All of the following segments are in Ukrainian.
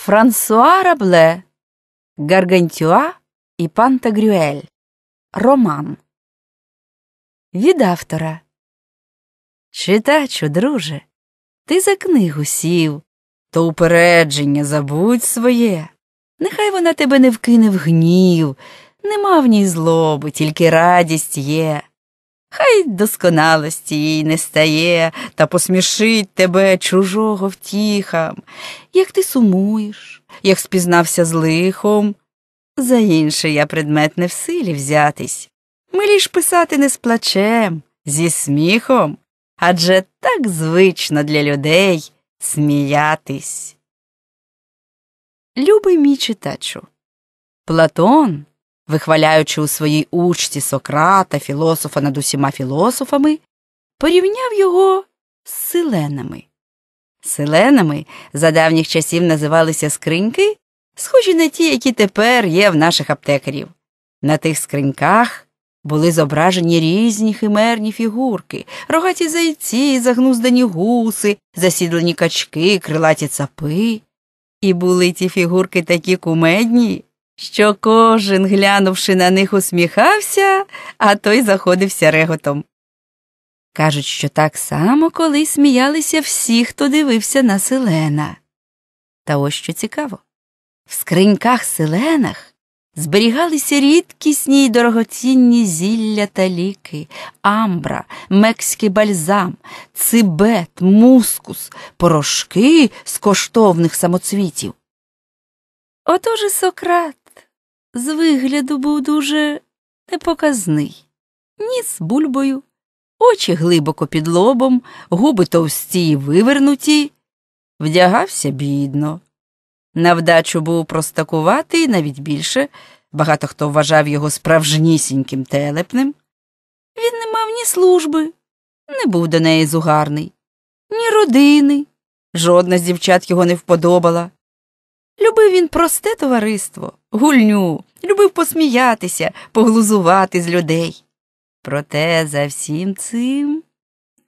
Франсуа Рабле, Гаргантюа і ПАНТАГРЮЕЛЬ, Роман. Від автора. Читачу, друже, ти за книгу сів, то упередження забудь своє. Нехай вона тебе не вкине в гнів, нема в ній злоби, тільки радість є. Хай досконалості їй не стає та посмішить тебе чужого втіхам, як ти сумуєш, як спізнався з лихом. За інший я предмет не в силі взятись. Миліш писати не з плачем, зі сміхом, адже так звично для людей сміятись. Любий мій читачу. Платон, вихваляючи у своїй учці Сократа, філософа над усіма філософами, порівняв його з селенами. Селенами за давніх часів називалися скриньки, схожі на ті, які тепер є в наших аптекарів. На тих скриньках були зображені різні химерні фігурки, рогаті зайці, загнуздані гуси, засідлені качки, крилаті цапи. І були ті фігурки такі кумедні, що кожен, глянувши на них, усміхався, а той заходився реготом. Кажуть, що так само колись сміялися всі, хто дивився на селена. Та ось що цікаво в скриньках селенах зберігалися рідкісні й дорогоцінні зілля та ліки, амбра, мекський бальзам, цибет, мускус, порошки з коштовних самоцвітів. Отож і Сократ з вигляду був дуже непоказний, ніс бульбою очі глибоко під лобом, губи товсті й вивернуті, вдягався бідно. На вдачу був простакуватий навіть більше, багато хто вважав його справжнісіньким телепним. Він не мав ні служби, не був до неї зугарний, ні родини. Жодна з дівчат його не вподобала. Любив він просте товариство, гульню, любив посміятися, поглузувати з людей. Проте за всім цим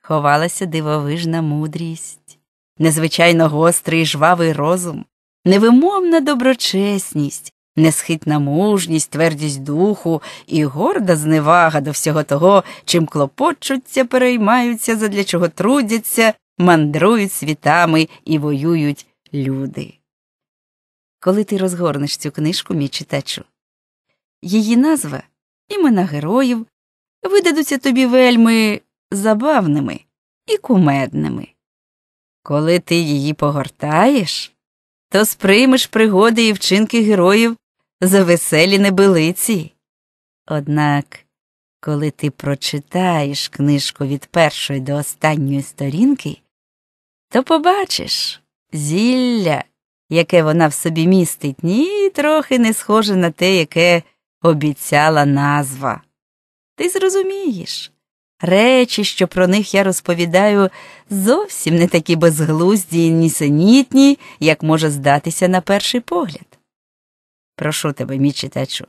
ховалася дивовижна мудрість, незвичайно гострий і жвавий розум, невимовна доброчесність, несхитна мужність, твердість духу і горда зневага до всього того, чим клопочуться, переймаються, задля чого трудяться, мандрують світами і воюють люди. Коли ти розгорнеш цю книжку, мій читачу, її назва імена героїв видадуться тобі вельми забавними і кумедними. Коли ти її погортаєш, то сприймеш пригоди і вчинки героїв за веселі небелиці. Однак, коли ти прочитаєш книжку від першої до останньої сторінки, то побачиш зілля, яке вона в собі містить, ні трохи не схоже на те, яке обіцяла назва ти зрозумієш. Речі, що про них я розповідаю, зовсім не такі безглузді і нісенітні, як може здатися на перший погляд. Прошу тебе, мій читачу,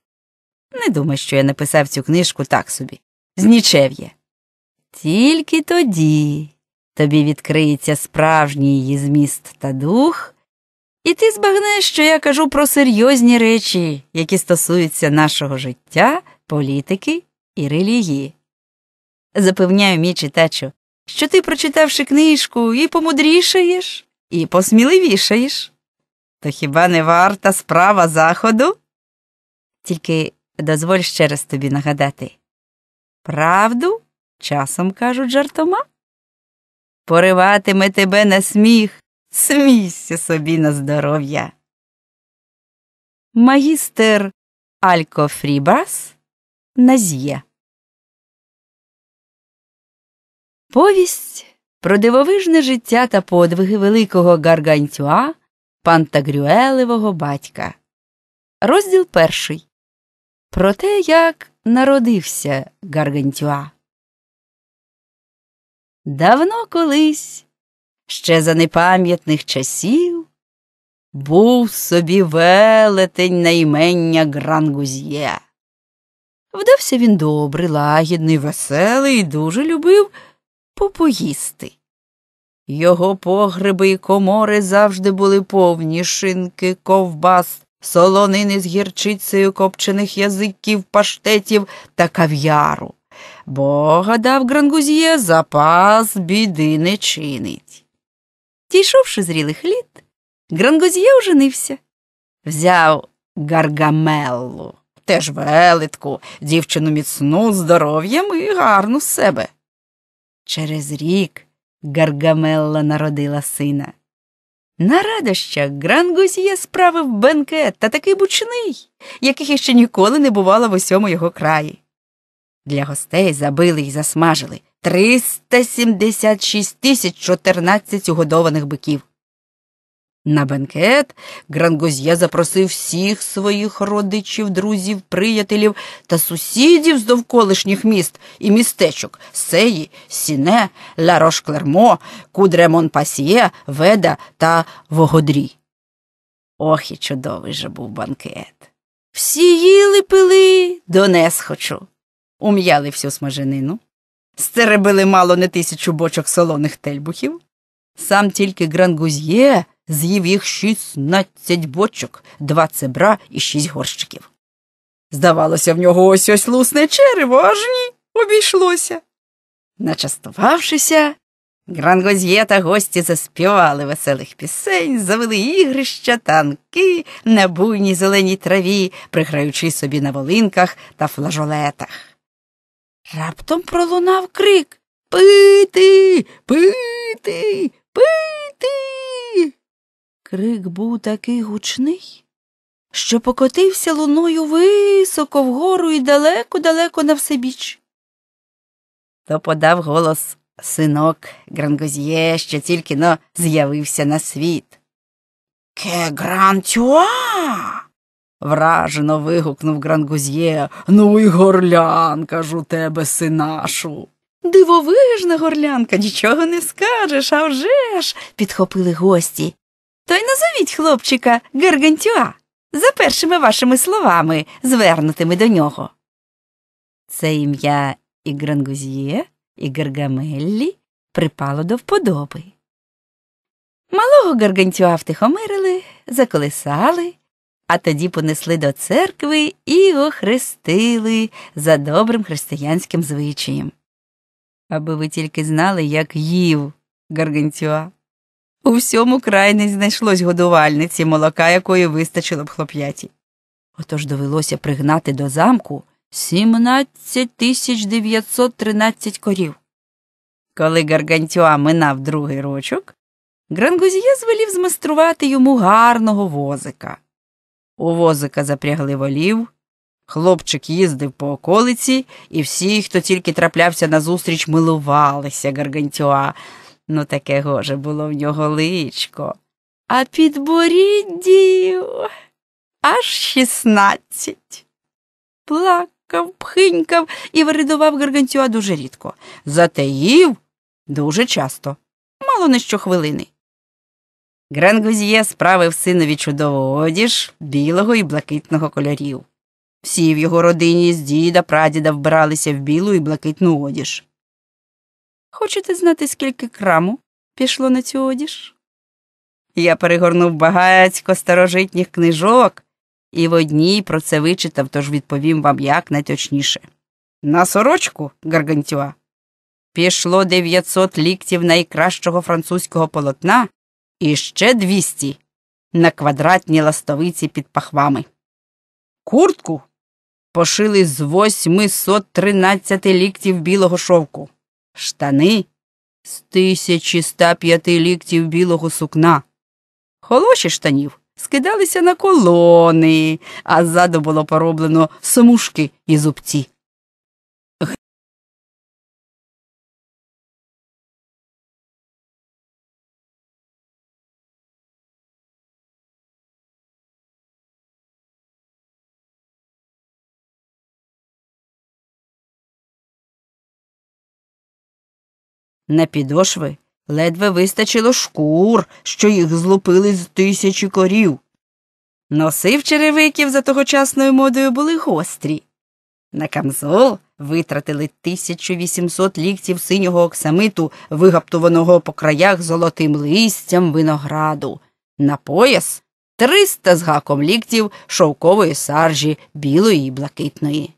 не думай, що я написав цю книжку так собі, з нічев'я. Тільки тоді тобі відкриється справжній її зміст та дух, і ти збагнеш, що я кажу про серйозні речі, які стосуються нашого життя, політики і релігії. Запевняю, мій читачу, що ти, прочитавши книжку, і помудрішаєш, і посміливішаєш. То хіба не варта справа заходу? Тільки дозволь ще раз тобі нагадати правду часом кажуть жартома. Пориватиме тебе на сміх, смійся собі на здоров'я. Магістер Алько Фрібас Назія. Повість про дивовижне життя та подвиги великого Гаргантюа, Пантагрюелевого батька. Розділ перший. Про те, як народився Гаргантюа. Давно колись, ще за непам'ятних часів, був собі велетень на імення Грангузьє. Вдався він добрий, лагідний, веселий і дуже любив попоїсти. Його погреби й комори завжди були повні шинки, ковбас, солонини з гірчицею копчених язиків, паштетів та кав'яру. Бо, гадав Грангузьє, запас біди не чинить. Дійшовши зрілих літ, Грангузьє оженився. Взяв гаргамеллу, теж велетку, дівчину міцну здоров'ям і гарну себе. Через рік Гаргамелла народила сина. На радощах Грангусьє справив бенкет та такий бучний, яких іще ніколи не бувало в усьому його краї. Для гостей забили і засмажили 376 тисяч 14 угодованих биків. На бенкет Грангоз'є запросив всіх своїх родичів, друзів, приятелів та сусідів з довколишніх міст і містечок Сеї, Сіне, Ларош Клермо, Кудремон Пасьє, Веда та Вогодрі. Ох і чудовий же був банкет. Всі їли пили, донес хочу. Ум'яли всю смаженину, стеребили мало не тисячу бочок солоних тельбухів. Сам тільки Грангуз'є з'їв їх шістнадцять бочок, два цебра і шість горщиків. Здавалося, в нього ось ось лусне черево, аж ні обійшлося. Начастувавшися, грангоз'є та гості заспівали веселих пісень, завели ігрища, танки на буйній зеленій траві, приграючи собі на волинках та флажолетах. Раптом пролунав крик Пити, пити, пити. Крик був такий гучний, що покотився луною високо вгору і далеко-далеко на всебіч. То подав голос синок Грангозьє, що тільки но з'явився на світ. Ке грантюа. вражено вигукнув Грангузьє. Ну й горлянка ж у тебе, синашу. Дивовижна горлянка, нічого не скажеш, а вже ж, підхопили гості то й назовіть хлопчика Гаргантюа за першими вашими словами, звернутими до нього. Це ім'я і Грангузьє, і Гаргамеллі припало до вподоби. Малого Гаргантюа втихомирили, заколисали, а тоді понесли до церкви і охрестили за добрим християнським звичаєм. Аби ви тільки знали, як їв Гаргантюа. У всьому край не знайшлось годувальниці, молока якої вистачило б хлоп'яті. Отож довелося пригнати до замку 17 тисяч 913 корів. Коли Гаргантюа минав другий рочок, Грангузіє звелів змайструвати йому гарного возика. У возика запрягли волів, хлопчик їздив по околиці, і всі, хто тільки траплявся назустріч, милувалися Гаргантюа – Ну, таке гоже було в нього личко. А підборіддів аж шістнадцять. Плакав, пхинькав і виридував Гаргантюа дуже рідко. Зате їв дуже часто, мало не щохвилини. Грангузьє справив синові чудову одіж білого і блакитного кольорів. Всі в його родині з діда, прадіда вбиралися в білу і блакитну одіж. Хочете знати, скільки краму пішло на цю одіж? Я перегорнув багацько старожитніх книжок і в одній про це вичитав, тож відповім вам як найточніше. На сорочку, Гаргантюа, пішло 900 ліктів найкращого французького полотна і ще 200 на квадратні ластовиці під пахвами. Куртку пошили з 813 ліктів білого шовку штани з тисячі ста п'яти ліктів білого сукна. Холоші штанів скидалися на колони, а ззаду було пороблено смужки і зубці. На підошви ледве вистачило шкур, що їх злупили з тисячі корів. Носив черевиків за тогочасною модою були гострі. На камзол витратили 1800 ліктів синього оксамиту, вигаптуваного по краях золотим листям винограду, на пояс 300 з гаком ліктів шовкової саржі білої і блакитної.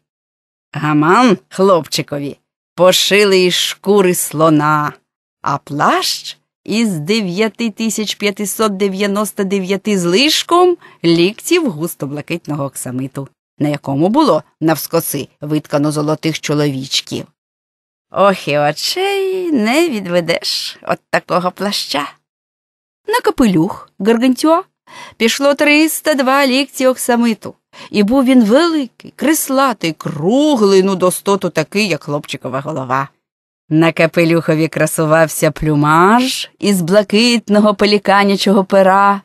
Гаман хлопчикові пошили із шкури слона, а плащ із 9599 злишком ліктів густо-блакитного оксамиту, на якому було навскоси виткано золотих чоловічків. Ох і очей не відведеш от такого плаща. На капелюх Гаргантюа пішло 302 лікті оксамиту. І був він великий, крислатий, круглий, ну достоту такий, як хлопчикова голова. На капелюхові красувався плюмаж із блакитного пеліканячого пера.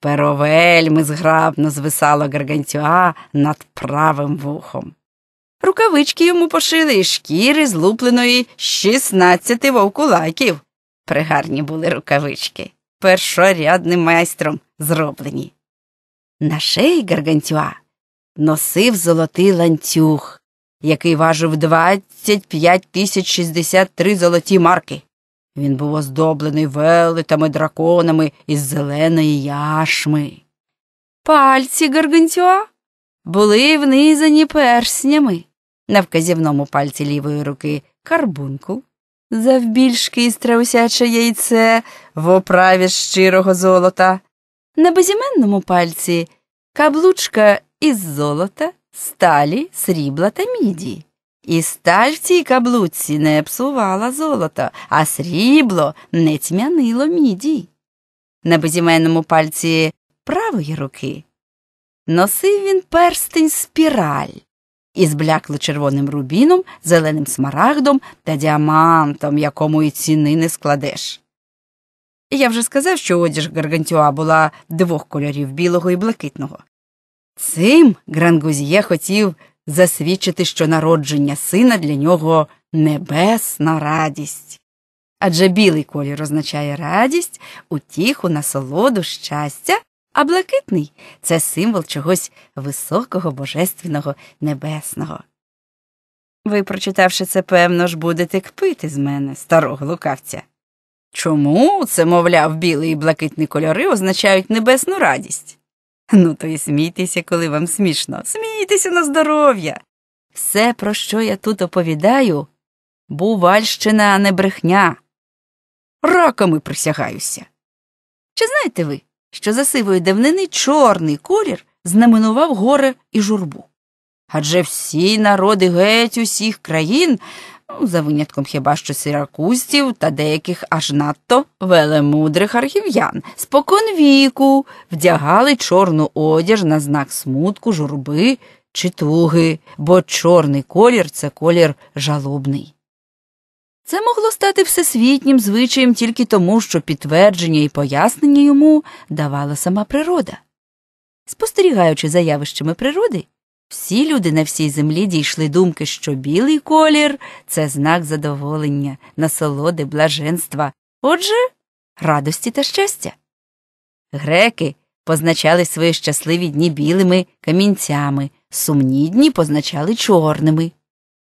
Перо вельми зграбно звисало гаргантюа над правим вухом. Рукавички йому пошили із шкіри, злупленої шістнадцяти вовкулаків. Пригарні були рукавички, першорядним майстром зроблені. На шиї Гаргантюа носив золотий ланцюг, який важив 25 тисяч 63 золоті марки. Він був оздоблений велетами драконами із зеленої яшми. Пальці Гаргантюа були внизані перснями. На вказівному пальці лівої руки карбунку, завбільшки страусяче яйце в оправі щирого золота на безіменному пальці каблучка із золота, сталі, срібла та міді. І сталь в цій каблуці не псувала золото, а срібло не тьмянило міді. На безіменному пальці правої руки носив він перстень спіраль із блякло-червоним рубіном, зеленим смарагдом та діамантом, якому і ціни не складеш. Я вже сказав, що одіж Гаргантюа була двох кольорів білого і блакитного. Цим Грангузіє хотів засвідчити, що народження сина для нього небесна радість. Адже білий колір означає радість, утіху, насолоду, щастя, а блакитний це символ чогось високого, божественного, небесного. Ви, прочитавши це, певно ж, будете кпити з мене, старого лукавця. Чому це, мовляв, білий і блакитні кольори означають небесну радість? Ну, то й смійтеся, коли вам смішно, смійтеся на здоров'я. Все, про що я тут оповідаю, бувальщина, а не брехня. Раками присягаюся. Чи знаєте ви, що за сивою давнини чорний колір знаменував горе і журбу? Адже всі народи геть усіх країн, ну, за винятком хіба що сиракузців та деяких аж надто велемудрих архів'ян, спокон віку вдягали чорну одяж на знак смутку, журби чи туги, бо чорний колір це колір жалобний. Це могло стати всесвітнім звичаєм тільки тому, що підтвердження і пояснення йому давала сама природа. Спостерігаючи за явищами природи, всі люди на всій землі дійшли думки, що білий колір це знак задоволення, насолоди, блаженства, отже, радості та щастя. Греки позначали свої щасливі дні білими камінцями, сумні дні позначали чорними.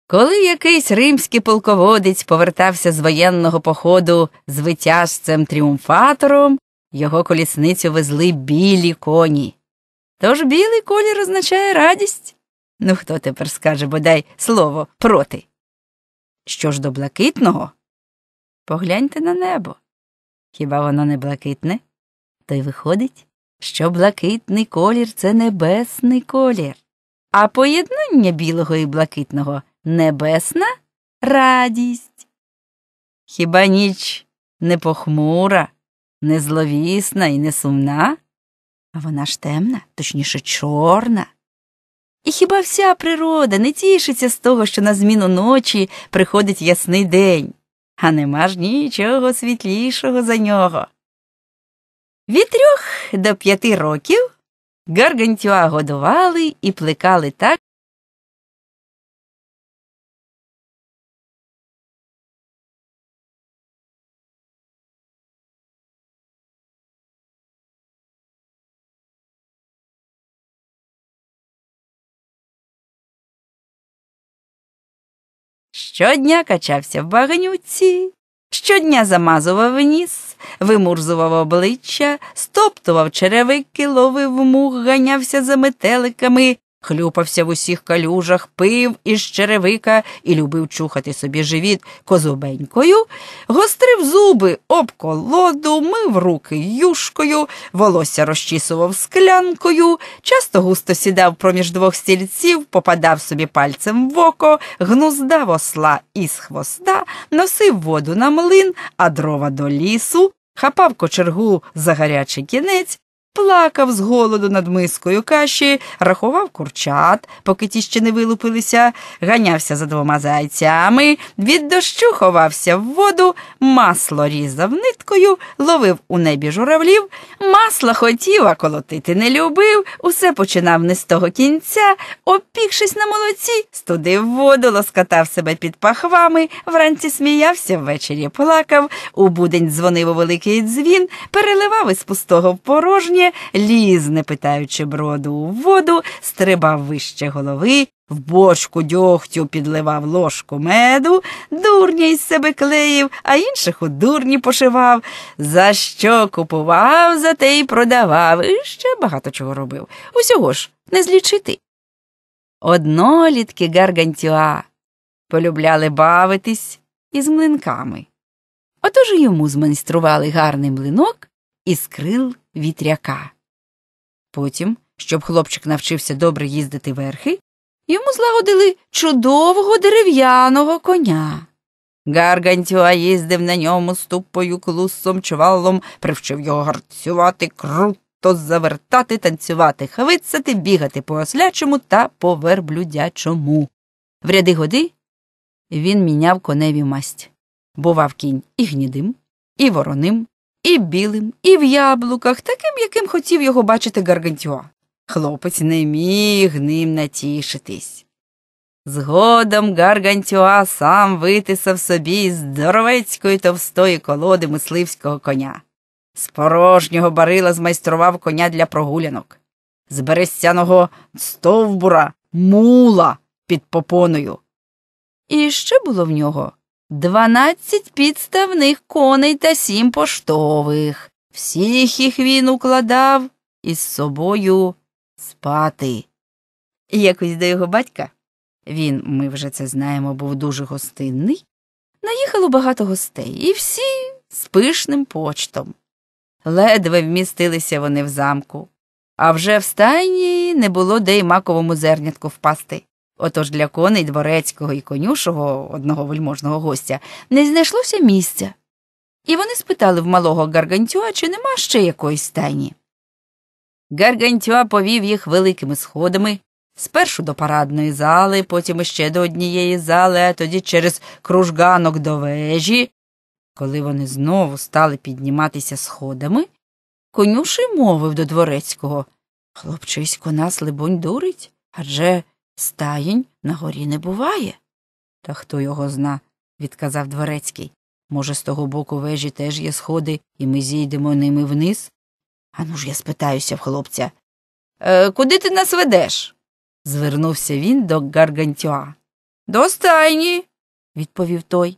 Коли якийсь римський полководець повертався з воєнного походу з витяжцем тріумфатором, його колісницю везли білі коні. Тож білий колір означає радість. Ну, хто тепер скаже бодай слово проти? Що ж до блакитного? Погляньте на небо. Хіба воно не блакитне? То й виходить, що блакитний колір це небесний колір, а поєднання білого і блакитного небесна радість. Хіба ніч не похмура, не зловісна і не сумна? А вона ж темна, точніше, чорна. І хіба вся природа не тішиться з того, що на зміну ночі приходить ясний день, а нема ж нічого світлішого за нього. Від трьох до п'яти років гаргантюа годували і плекали так, Щодня качався в багнюці, щодня замазував ніс, вимурзував обличчя, стоптував черевики, ловив мух, ганявся за метеликами, хлюпався в усіх калюжах, пив із черевика і любив чухати собі живіт козубенькою, гострив зуби об колоду, мив руки юшкою, волосся розчісував склянкою, часто густо сідав проміж двох стільців, попадав собі пальцем в око, гнуздав осла із хвоста, носив воду на млин, а дрова до лісу. Хапав кочергу за гарячий кінець, плакав з голоду над мискою каші, рахував курчат, поки ті ще не вилупилися, ганявся за двома зайцями, від дощу ховався в воду, масло різав ниткою, ловив у небі журавлів, масла хотів, а колотити не любив, усе починав не з того кінця, опікшись на молоці, студив воду, лоскатав себе під пахвами, вранці сміявся, ввечері плакав, у будень дзвонив у великий дзвін, переливав із пустого в порожнє вміє, ліз, не питаючи броду у воду, стрибав вище голови, в бочку дьогтю підливав ложку меду, дурня із себе клеїв, а інших у дурні пошивав. За що купував, за те й продавав, і ще багато чого робив. Усього ж не злічити. Однолітки гаргантюа полюбляли бавитись із млинками. Отож йому змайстрували гарний млинок із крил вітряка. Потім, щоб хлопчик навчився добре їздити верхи, йому злагодили чудового дерев'яного коня. Гаргантюа їздив на ньому ступою, клусом, чвалом, привчив його гарцювати, круто завертати, танцювати, хавицяти, бігати по ослячому та по верблюдячому. В ряди годи він міняв коневі масть. Бував кінь і гнідим, і вороним, і білим, і в яблуках, таким, яким хотів його бачити Гаргантюа. Хлопець не міг ним натішитись. Згодом Гаргантюа сам витисав собі з здоровецької товстої колоди мисливського коня. З порожнього барила змайстрував коня для прогулянок, з берестяного стовбура мула під попоною. І ще було в нього Дванадцять підставних коней та сім поштових. Всіх їх він укладав із собою спати. Якось до його батька він, ми вже це знаємо, був дуже гостинний. Наїхало багато гостей, і всі з пишним почтом. Ледве вмістилися вони в замку, а вже в стайні не було де й маковому зернятку впасти. Отож для коней дворецького і конюшого одного вельможного гостя не знайшлося місця. І вони спитали в малого Гаргантюа, чи нема ще якоїсь стайні. Гаргантюа повів їх великими сходами спершу до парадної зали, потім іще до однієї зали, а тоді через кружганок до вежі. Коли вони знову стали підніматися сходами, конюший мовив до дворецького Хлопчисько нас, либонь, дурить, адже. Стаєнь на горі не буває. Та хто його зна, відказав дворецький. Може, з того боку вежі теж є сходи, і ми зійдемо ними вниз? Ану ж я спитаюся в хлопця. «Е, Куди ти нас ведеш? звернувся він до Гаргантюа. До стайні, відповів той.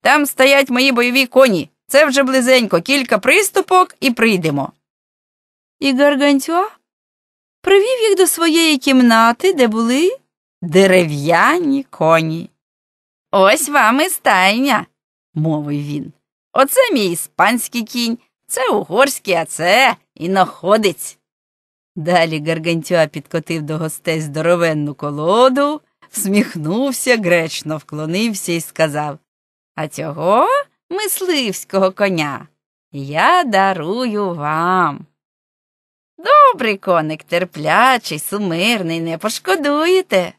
Там стоять мої бойові коні. Це вже близенько, кілька приступок і прийдемо. І Гаргантюа привів їх до своєї кімнати, де були дерев'яні коні. Ось вам і стайня, мовив він. Оце мій іспанський кінь, це угорський, а це іноходець. Далі Гаргантюа підкотив до гостей здоровенну колоду, всміхнувся, гречно вклонився і сказав А цього мисливського коня я дарую вам. Добрий коник, терплячий, сумирний, не пошкодуєте.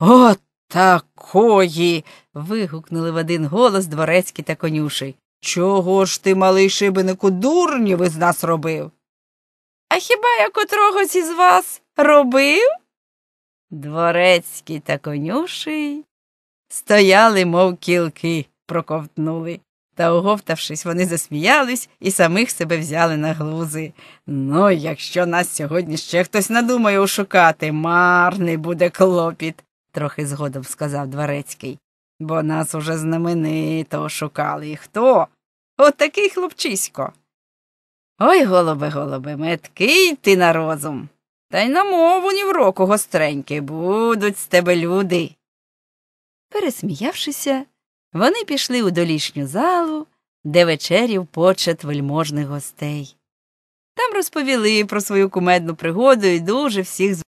От такої. вигукнули в один голос дворецький та конюший. Чого ж ти, малий шибенику, дурнів із нас робив? А хіба я котрогось із вас робив? Дворецький та конюший стояли, мов кілки, проковтнули. Та, оговтавшись, вони засміялись і самих себе взяли на глузи. Ну, якщо нас сьогодні ще хтось надумає ушукати, марний буде клопіт, трохи згодом сказав Дворецький. Бо нас уже знаменито ошукали. І хто? От такий хлопчисько. Ой, голубе, голубе, меткий ти на розум. Та й на мову ні в року гостреньки будуть з тебе люди. Пересміявшися, вони пішли у долішню залу, де вечерів почет вельможних гостей. Там розповіли про свою кумедну пригоду і дуже всіх